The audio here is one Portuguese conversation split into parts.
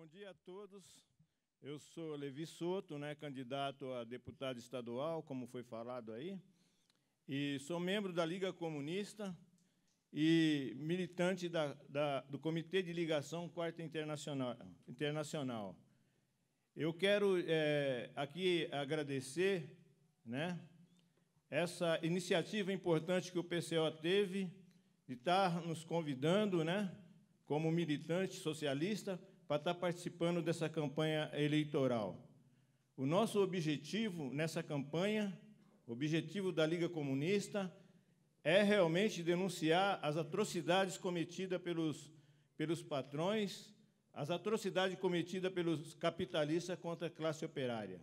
Bom dia a todos. Eu sou Levi Soto, né, candidato a deputado estadual, como foi falado aí, e sou membro da Liga Comunista e militante da, da, do Comitê de Ligação Quarta Internacional. Internacional. Eu quero é, aqui agradecer né, essa iniciativa importante que o PCO teve de estar nos convidando, né, como militante socialista, para estar participando dessa campanha eleitoral. O nosso objetivo nessa campanha, objetivo da Liga Comunista, é realmente denunciar as atrocidades cometidas pelos, pelos patrões, as atrocidades cometidas pelos capitalistas contra a classe operária.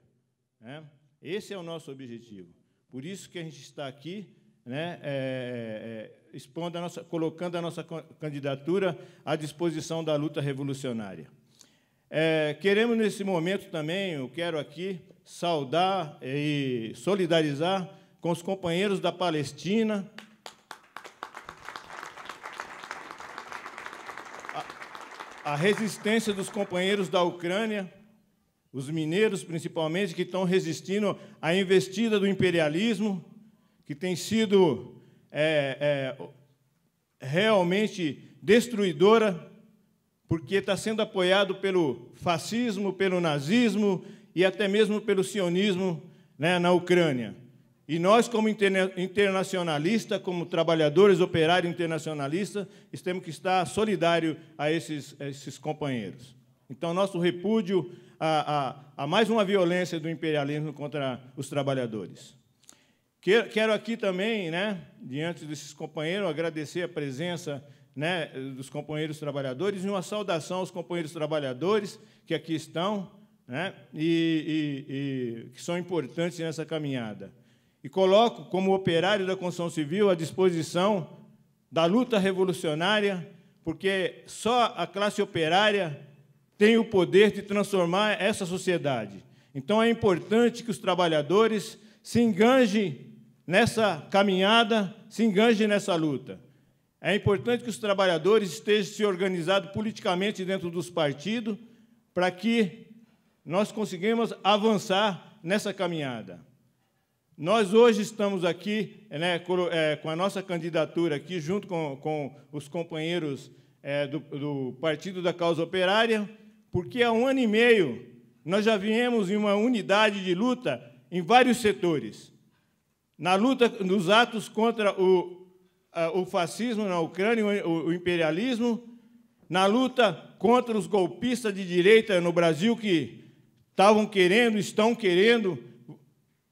Né? Esse é o nosso objetivo. Por isso que a gente está aqui né, é, é, é, expondo a nossa, colocando a nossa candidatura à disposição da luta revolucionária. É, queremos, nesse momento também, eu quero aqui saudar e solidarizar com os companheiros da Palestina, a resistência dos companheiros da Ucrânia, os mineiros principalmente, que estão resistindo à investida do imperialismo, que tem sido é, é, realmente destruidora, porque está sendo apoiado pelo fascismo, pelo nazismo e até mesmo pelo sionismo né, na Ucrânia. E nós, como interna internacionalista, como trabalhadores operários internacionalistas, temos que estar solidários a esses, a esses companheiros. Então, nosso repúdio a, a, a mais uma violência do imperialismo contra os trabalhadores. Quero aqui também, né, diante desses companheiros, agradecer a presença né, dos companheiros trabalhadores e uma saudação aos companheiros trabalhadores que aqui estão né, e, e, e que são importantes nessa caminhada. E coloco, como operário da construção civil, à disposição da luta revolucionária, porque só a classe operária tem o poder de transformar essa sociedade. Então, é importante que os trabalhadores se enganjem nessa caminhada, se engaje nessa luta. É importante que os trabalhadores estejam se organizados politicamente dentro dos partidos para que nós consigamos avançar nessa caminhada. Nós hoje estamos aqui né, é, com a nossa candidatura aqui, junto com, com os companheiros é, do, do Partido da Causa Operária, porque há um ano e meio nós já viemos em uma unidade de luta em vários setores. Na luta, nos atos contra o, o fascismo na Ucrânia, o, o imperialismo, na luta contra os golpistas de direita no Brasil que estavam querendo, estão querendo,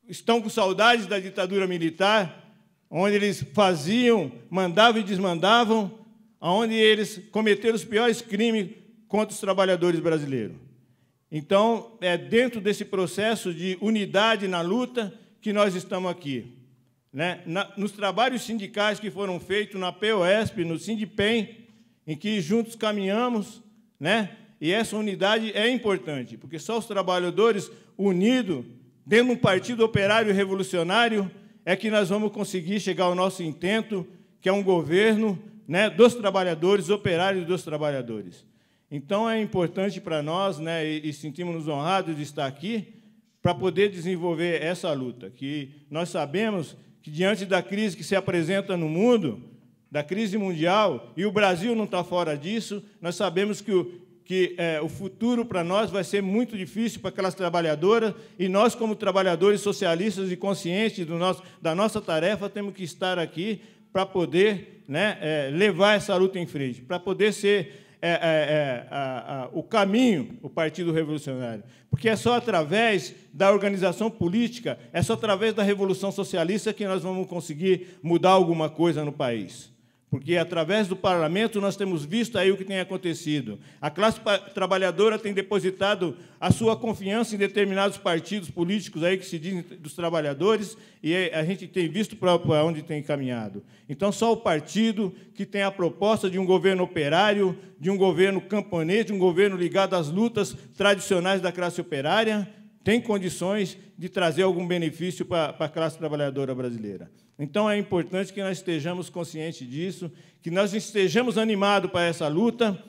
estão com saudades da ditadura militar, onde eles faziam, mandavam e desmandavam, onde eles cometeram os piores crimes contra os trabalhadores brasileiros. Então, é dentro desse processo de unidade na luta que nós estamos aqui. Né? Na, nos trabalhos sindicais que foram feitos na POSP, no Sindipem, em que juntos caminhamos, né? e essa unidade é importante, porque só os trabalhadores unidos, dentro de um partido operário revolucionário, é que nós vamos conseguir chegar ao nosso intento, que é um governo né, dos trabalhadores, operários dos trabalhadores. Então, é importante para nós, né, e, e sentimos-nos honrados de estar aqui, para poder desenvolver essa luta, que nós sabemos que, diante da crise que se apresenta no mundo, da crise mundial, e o Brasil não está fora disso, nós sabemos que o, que é, o futuro para nós vai ser muito difícil para aquelas trabalhadoras, e nós, como trabalhadores socialistas e conscientes nosso, da nossa tarefa, temos que estar aqui para poder né, é, levar essa luta em frente, para poder ser é, é, é, a, a, o caminho, o Partido Revolucionário. Porque é só através da organização política, é só através da Revolução Socialista que nós vamos conseguir mudar alguma coisa no país porque através do parlamento nós temos visto aí o que tem acontecido. A classe trabalhadora tem depositado a sua confiança em determinados partidos políticos aí que se dizem dos trabalhadores e a gente tem visto para onde tem caminhado. Então só o partido que tem a proposta de um governo operário, de um governo camponês, de um governo ligado às lutas tradicionais da classe operária tem condições de trazer algum benefício para a classe trabalhadora brasileira. Então é importante que nós estejamos conscientes disso, que nós estejamos animados para essa luta,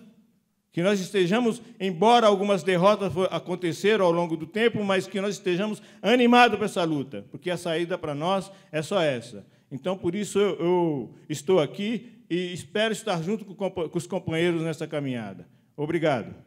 que nós estejamos, embora algumas derrotas aconteceram ao longo do tempo, mas que nós estejamos animados para essa luta, porque a saída para nós é só essa. Então, por isso, eu, eu estou aqui e espero estar junto com, com os companheiros nessa caminhada. Obrigado.